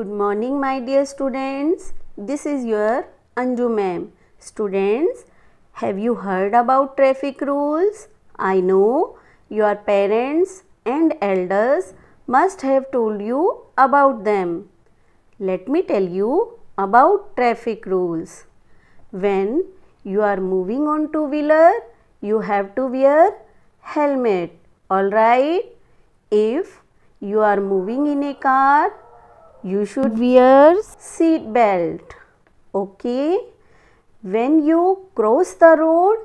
Good morning my dear students. This is your Anju ma'am. Students, have you heard about traffic rules? I know your parents and elders must have told you about them. Let me tell you about traffic rules. When you are moving on two-wheeler, you have to wear helmet. Alright? If you are moving in a car, you should wear seat belt okay when you cross the road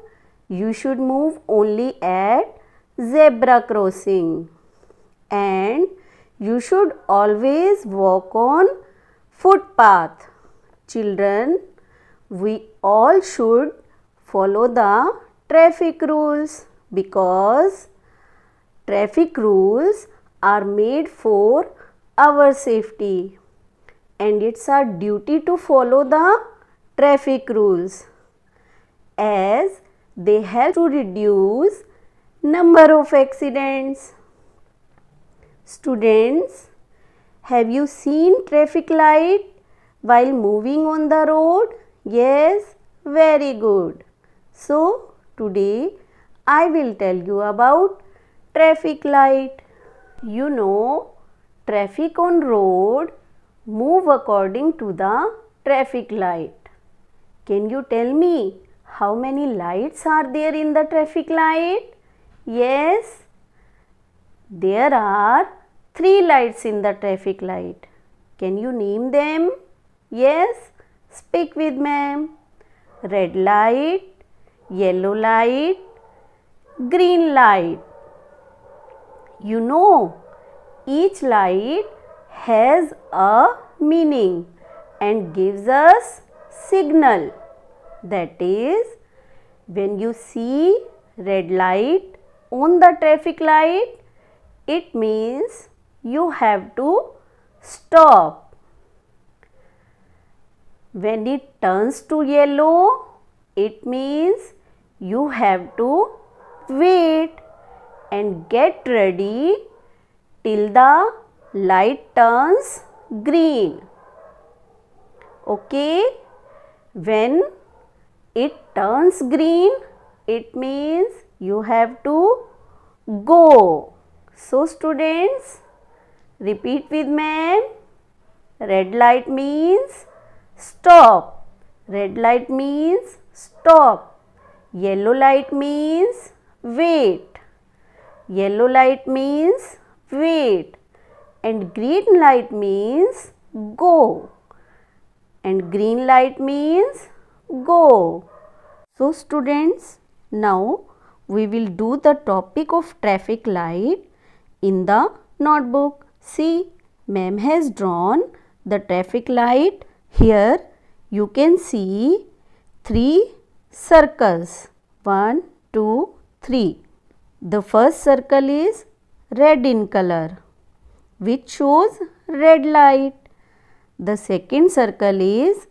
you should move only at zebra crossing and you should always walk on footpath children we all should follow the traffic rules because traffic rules are made for our safety and it's our duty to follow the traffic rules as they help to reduce number of accidents. Students, have you seen traffic light while moving on the road? Yes, very good. So, today I will tell you about traffic light. You know, Traffic on road move according to the traffic light. Can you tell me how many lights are there in the traffic light? Yes, there are three lights in the traffic light. Can you name them? Yes, speak with ma'am. Red light, yellow light, green light. You know each light has a meaning and gives us signal. That is, when you see red light on the traffic light, it means you have to stop. When it turns to yellow, it means you have to wait and get ready till the light turns green. Okay. When it turns green, it means you have to go. So students, repeat with me. Red light means stop. Red light means stop. Yellow light means wait. Yellow light means wait and green light means go and green light means go. So students now we will do the topic of traffic light in the notebook. See ma'am has drawn the traffic light here you can see three circles one two three the first circle is red in color which shows red light. The second circle is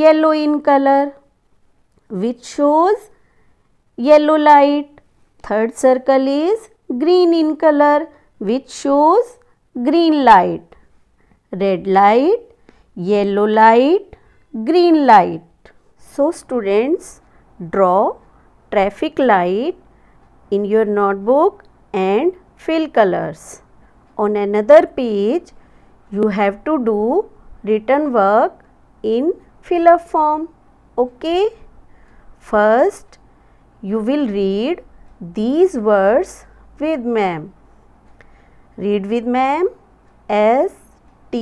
yellow in color which shows yellow light. Third circle is green in color which shows green light. Red light, yellow light, green light. So students draw traffic light in your notebook and fill colors. On another page, you have to do written work in filler form. Okay? First, you will read these words with ma'am. Read with ma'am. S T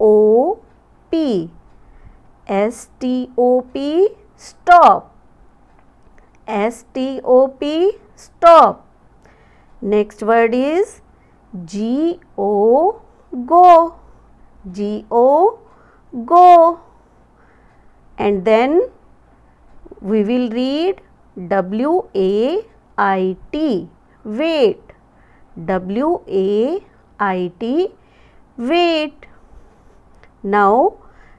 O P. S T O P. Stop. S T O P. Stop. Next word is G O go. G O go. And then we will read W A I T wait. W A I T wait. Now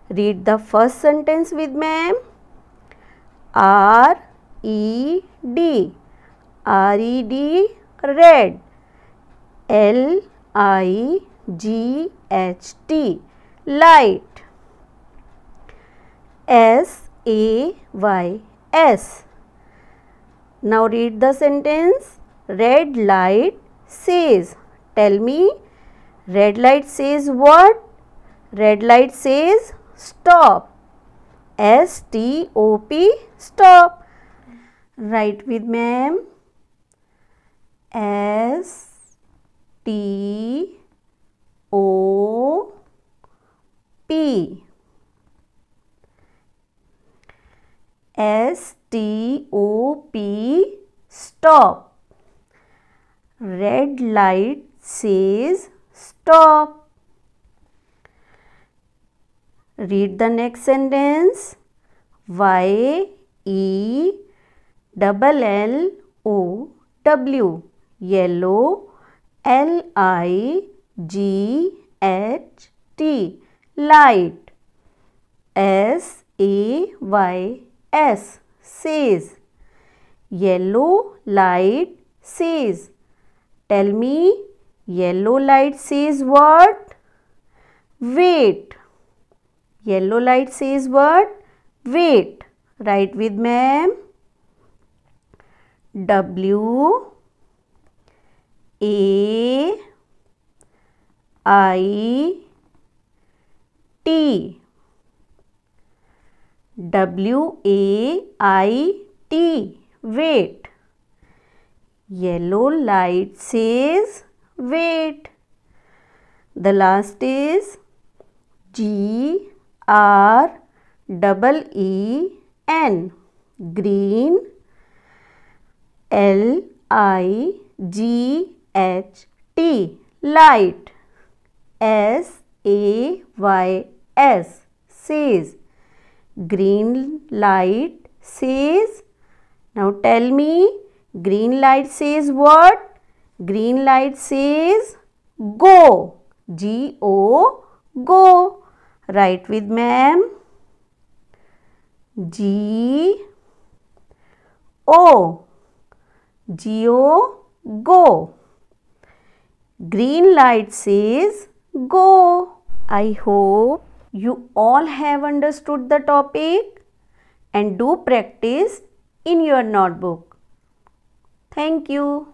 read the first sentence with ma'am. R E D R E D red L I G H T light S A Y S now read the sentence red light says tell me red light says what red light says stop s t o p stop write with ma'am S T O P S T O P stop red light says stop read the next sentence y e double l o w yellow L I G H T light S A Y S says yellow light says tell me yellow light says what wait yellow light says what wait write with ma'am w A I T W A I T wait yellow light says wait the last is g r double e n green l i g H T light S A Y S says green light says now tell me green light says what green light says go G O go write with ma'am G O G O go Green light says go. I hope you all have understood the topic and do practice in your notebook. Thank you.